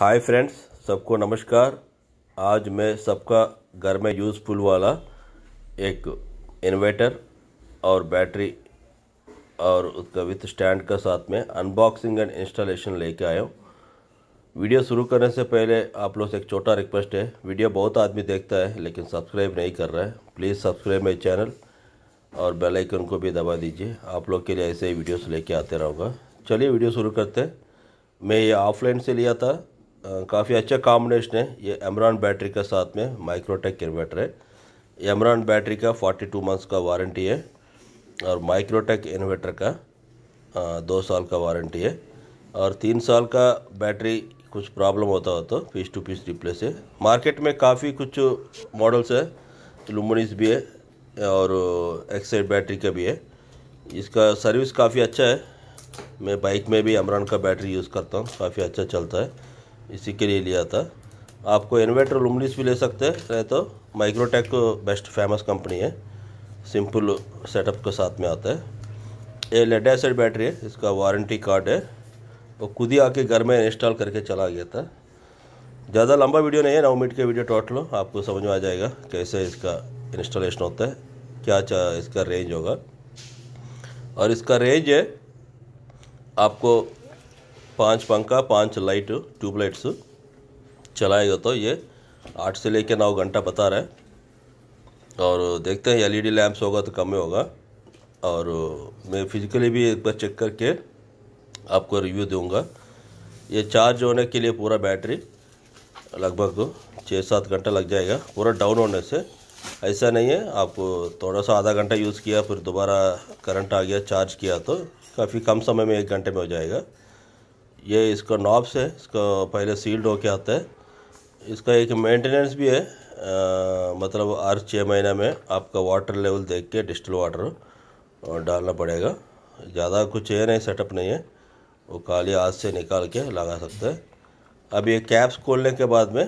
hi friends सबको नमस्कार आज मैं सबका घर में यूज़फुल वाला एक इन्वर्टर और बैटरी और उसका विथ स्टैंड का साथ में अनबॉक्सिंग एंड इंस्टॉलेशन लेके आया हूँ वीडियो शुरू करने से पहले आप लोग से एक छोटा रिक्वेस्ट है वीडियो बहुत आदमी देखता है लेकिन सब्सक्राइब नहीं कर रहा है प्लीज़ सब्सक्राइब मेरे चैनल और बेल आइकन को भी दबा दीजिए आप लोग के लिए ऐसे ही वीडियोस लेके आते रहूँगा चलिए वीडियो शुरू करते हैं मैं ये ऑफलाइन से लिया था काफ़ी अच्छा कॉम्बिनेशन है ये एमरान बैटरी का साथ में माइक्रोटेक इन्वर्टर है एमरान बैटरी का 42 मंथ्स का वारंटी है और माइक्रोटेक इन्वर्टर का आ, दो साल का वारंटी है और तीन साल का बैटरी कुछ प्रॉब्लम होता हो तो पीस टू पीस रिप्लेस है मार्केट में काफ़ी कुछ मॉडल्स है लुमनीस भी है और एक्साइड बैटरी का भी है इसका सर्विस काफ़ी अच्छा है मैं बाइक में भी अमरान का बैटरी यूज़ करता हूँ काफ़ी अच्छा चलता है इसी के लिए लिया था आपको इन्वर्टर लुमलिस भी ले सकते हैं नहीं तो माइक्रोटेक बेस्ट फेमस कंपनी है सिंपल सेटअप के साथ में आता है ये लेड एसिड बैटरी है इसका वारंटी कार्ड है वो खुद ही आके घर में इंस्टॉल करके चला गया था ज़्यादा लंबा वीडियो नहीं है नौ मिनट के वीडियो टोटल आपको समझ में आ जाएगा कैसे इसका इंस्टॉलेशन होता है क्या इसका रेंज होगा और इसका रेंज है आपको पाँच पंखा पाँच लाइट ट्यूबलाइट्स चलाएगा तो ये आठ से लेके नौ घंटा बता रहा है और देखते हैं एलईडी लैंप्स होगा तो कम ही होगा और मैं फिजिकली भी एक बार चेक करके आपको रिव्यू दूंगा ये चार्ज होने के लिए पूरा बैटरी लगभग छः सात घंटा लग जाएगा पूरा डाउन होने से ऐसा नहीं है आप थोड़ा सा आधा घंटा यूज़ किया फिर दोबारा करंट आ गया चार्ज किया तो काफ़ी कम समय में एक घंटे में हो जाएगा ये इसका नॉब्स है इसका पहले सील्ड होके आता है इसका एक मेंटेनेंस भी है आ, मतलब हर छः महीना में आपका वाटर लेवल देख के डिस्टल वाटर डालना पड़ेगा ज़्यादा कुछ है नहीं सेटअप नहीं है वो काली हाथ से निकाल के लगा सकते हैं अब ये कैप्स खोलने के बाद में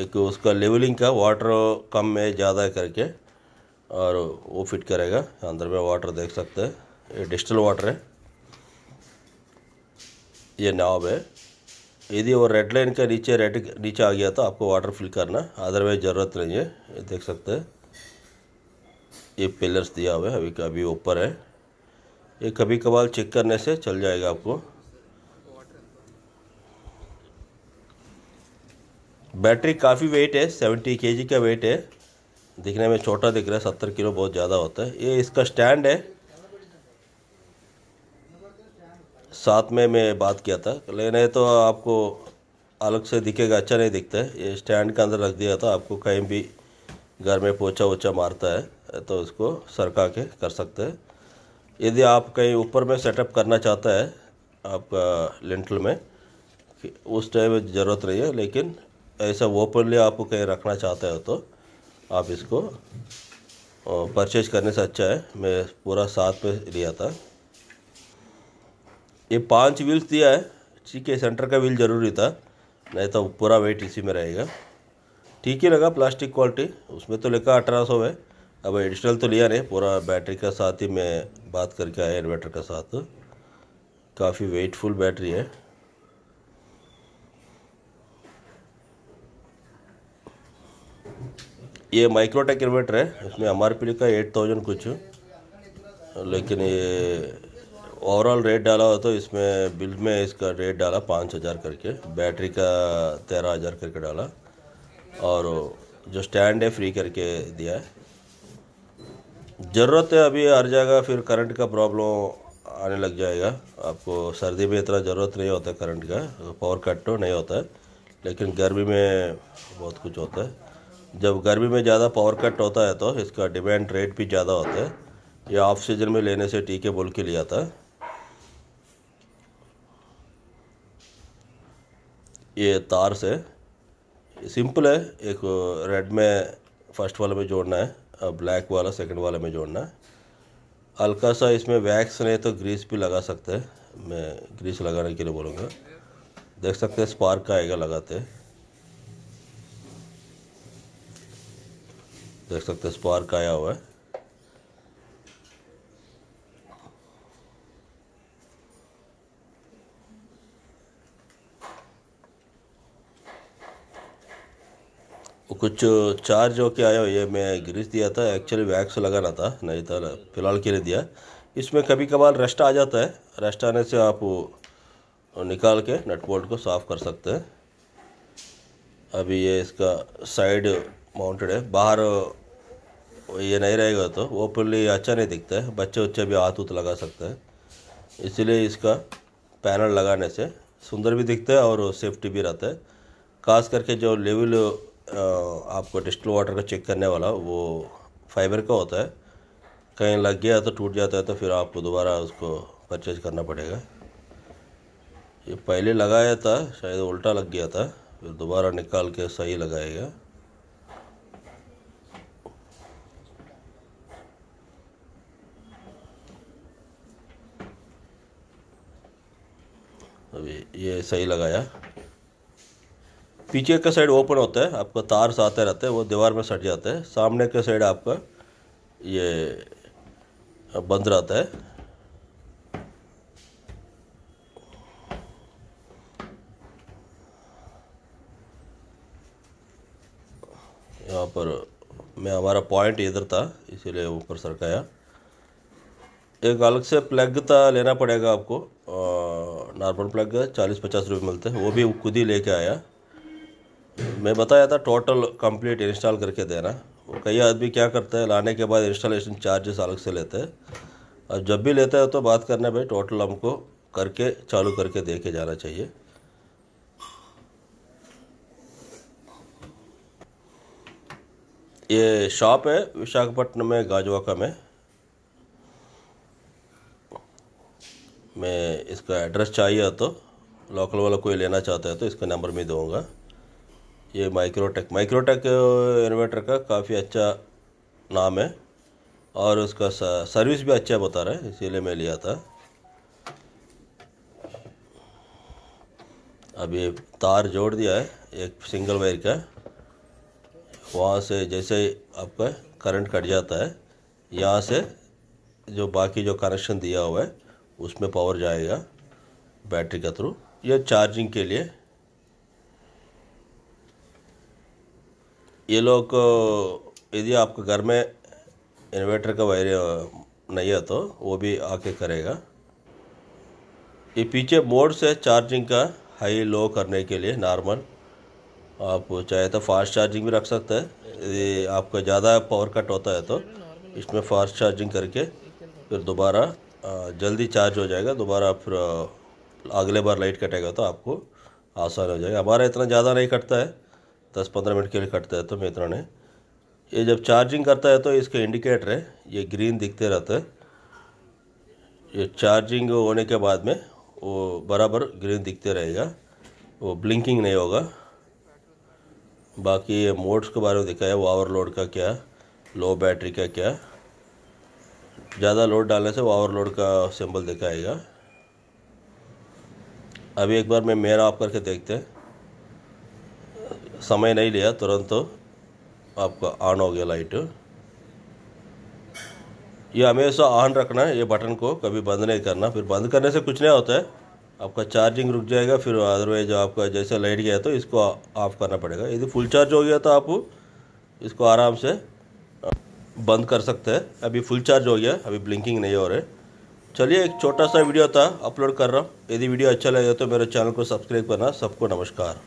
एक उसका लेवलिंग का वाटर कम है ज़्यादा करके और वो फिट करेगा अंदर में वाटर देख सकते हैं ये डिजिटल वाटर है ये नाव है यदि वो रेड लाइन के नीचे रेड नीचे आ गया तो आपको वाटर फिल करना अदरवाइज ज़रूरत नहीं है ये देख सकते हैं ये पिलर्स दिया हुआ है अभी अभी ऊपर है ये कभी कभार चेक करने से चल जाएगा आपको बैटरी काफ़ी वेट है सेवेंटी के का वेट है दिखने में छोटा दिख रहा है सत्तर किलो बहुत ज़्यादा होता है ये इसका स्टैंड है साथ में मैं बात किया था लेने तो आपको अलग से दिखेगा अच्छा नहीं दिखता है ये स्टैंड के अंदर रख दिया था आपको कहीं भी घर में पोछा वोचा मारता है तो उसको सरका के कर सकते हैं यदि आप कहीं ऊपर में सेटअप करना चाहता है आपका लेंटल में उस टाइम ज़रूरत नहीं है लेकिन ऐसा ओपनली आप कहीं रखना चाहते हो तो आप इसको परचेज करने से अच्छा है मैं पूरा साथ में लिया था ये पाँच व्हील्स दिया है ठीक है सेंटर का व्हील ज़रूरी था नहीं तो पूरा वेट इसी में रहेगा ठीक ही लगा प्लास्टिक क्वालिटी उसमें तो लिखा अठारह सौ है अब एडिशनल तो लिया नहीं पूरा बैटरी का साथ ही मैं बात करके आया इन्वर्टर का साथ काफ़ी वेटफुल बैटरी है ये माइक्रोटेक इन्वर्टर है इसमें एम आर पी लिखा एट थाउजेंड कुछ लेकिन ये ओवरऑल रेट डाला हो तो इसमें बिल में इसका रेट डाला पाँच हज़ार करके बैटरी का तेरह हज़ार करके डाला और जो स्टैंड है फ्री करके दिया है ज़रूरत है अभी हर जगह फिर करंट का प्रॉब्लम आने लग जाएगा आपको सर्दी में इतना ज़रूरत नहीं होता करंट का पावर कट तो नहीं होता है लेकिन गर्मी में बहुत कुछ होता है जब गर्मी में ज़्यादा पावर कट होता है तो इसका डिमांड रेट भी ज़्यादा होता है ये ऑफ सीजन में लेने से टीके बोल के लिया था ये तार से सिंपल है एक रेड में फर्स्ट वाले में जोड़ना है और ब्लैक वाला सेकंड वाले में जोड़ना है हल्का सा इसमें वैक्स नहीं तो ग्रीस भी लगा सकते हैं मैं ग्रीस लगाने के लिए बोलूँगा देख सकते हैं स्पार्क आएगा लगाते देख सकते हैं स्पार्क आया हुआ है कुछ चार्ज होके आया हो ये मैं ग्रीस दिया था एक्चुअली वैक्स लगाना था नहीं था तो फिलहाल के लिए दिया इसमें कभी कभार रेस्ट आ जाता है रेस्ट आने से आप निकाल के नट बोल्ट को साफ़ कर सकते हैं अभी ये इसका साइड माउंटेड है बाहर ये नहीं रहेगा तो ओपनली अच्छा नहीं दिखता है बच्चे उच्चे भी हाथ उत लगा सकते हैं इसलिए इसका पैनल लगाने से सुंदर भी दिखता है और सेफ्टी भी रहता है खास करके जो लेवल आपको डिस्टल वाटर का चेक करने वाला वो फाइबर का होता है कहीं लग गया तो टूट जाता है तो फिर आपको दोबारा उसको परचेज करना पड़ेगा ये पहले लगाया था शायद उल्टा लग गया था फिर दोबारा निकाल के सही लगाएगा अभी ये सही लगाया पीछे का साइड ओपन होता है आपका तार आते रहते हैं वो दीवार में सट जाते हैं सामने का साइड आपका ये बंद रहता है यहाँ पर मैं हमारा पॉइंट इधर था इसीलिए ऊपर सरकाया एक अलग से प्लग था लेना पड़ेगा आपको नॉर्मल प्लग चालीस पचास रुपये मिलते हैं वो भी खुद ही लेके आया મે બતાયા تھا ટોટલ કમ્પ્લીટ ઇન્સ્ટોલ કરકે દેના વો કઈયા આદમી શું કરતા હે લાને કે બાદ ઇન્સ્ટોલેશન ચાર્जेस અલગ સે લેતે અબ જબ ભી લેતે હે તો વાત કરને પે ટોટલ આમકો કરકે ચાલુ કરકે દેકે જાના ચાહીએ યે શોપ હે વિશાખપટ્ટનમે ગાજવાકા મે મે ઇસકો એડ્રેસ ચાહીએ તો લોકલ વલકો લેના ચાહતા હે તો ઇસકો નંબર મે દે dunga ये माइक्रोटेक माइक्रोटेक इन्वर्टर का काफ़ी अच्छा नाम है और उसका सर्विस भी अच्छा बता रहा है इसीलिए मैं लिया था अब ये तार जोड़ दिया है एक सिंगल वायर का वहाँ से जैसे आपका करंट कट जाता है यहाँ से जो बाकी जो कनेक्शन दिया हुआ है उसमें पावर जाएगा बैटरी के थ्रू या चार्जिंग के लिए ये लोग यदि आपके घर में इन्वर्टर का वायर नहीं है तो वो भी आके करेगा ये पीछे बोर्ड से चार्जिंग का हाई लो करने के लिए नॉर्मल आप चाहे तो फास्ट चार्जिंग भी रख सकते हैं यदि आपका ज़्यादा पावर कट होता है तो इसमें फास्ट चार्जिंग करके फिर दोबारा जल्दी चार्ज हो जाएगा दोबारा फिर अगले बार लाइट कटेगा तो आपको आसान हो जाएगा हमारा इतना ज़्यादा नहीं कटता है दस पंद्रह मिनट के लिए कटता है तो इतना नहीं ये जब चार्जिंग करता है तो इसके इंडिकेटर है ये ग्रीन दिखते रहता है ये चार्जिंग होने के बाद में वो बराबर ग्रीन दिखते रहेगा वो ब्लिंकिंग नहीं होगा बाकी ये मोड्स के बारे में दिखाया वो ओवरलोड का क्या लो बैटरी का क्या ज़्यादा लोड डालने से वो ओवरलोड का सिंबल दिखाएगा अभी एक बार मैं मेरा ऑफ करके देखते हैं समय नहीं लिया तुरंत तो आपका ऑन हो गया लाइट ये हमेशा ऑन रखना है ये बटन को कभी बंद नहीं करना फिर बंद करने से कुछ नहीं होता है आपका चार्जिंग रुक जाएगा फिर अदरवाइज आपका जैसे लाइट गया तो इसको ऑफ करना पड़ेगा यदि फुल चार्ज हो गया तो आप इसको आराम से बंद कर सकते हैं अभी फुल चार्ज हो गया अभी ब्लिंकिंग नहीं हो रहे चलिए एक छोटा सा वीडियो था अपलोड कर रहा हूँ यदि वीडियो अच्छा लगे तो मेरे चैनल को सब्सक्राइब करना सबको नमस्कार